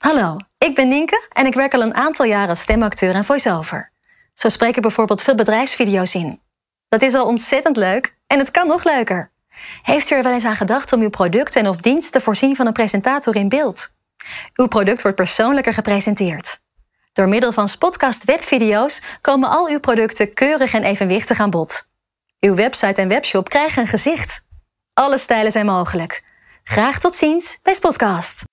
Hallo, ik ben Nienke en ik werk al een aantal jaren als stemacteur en voice-over. Zo spreek ik bijvoorbeeld veel bedrijfsvideo's in. Dat is al ontzettend leuk en het kan nog leuker. Heeft u er wel eens aan gedacht om uw product en of dienst te voorzien van een presentator in beeld? Uw product wordt persoonlijker gepresenteerd. Door middel van Spotcast webvideo's komen al uw producten keurig en evenwichtig aan bod. Uw website en webshop krijgen een gezicht. Alle stijlen zijn mogelijk. Graag tot ziens bij Spotcast.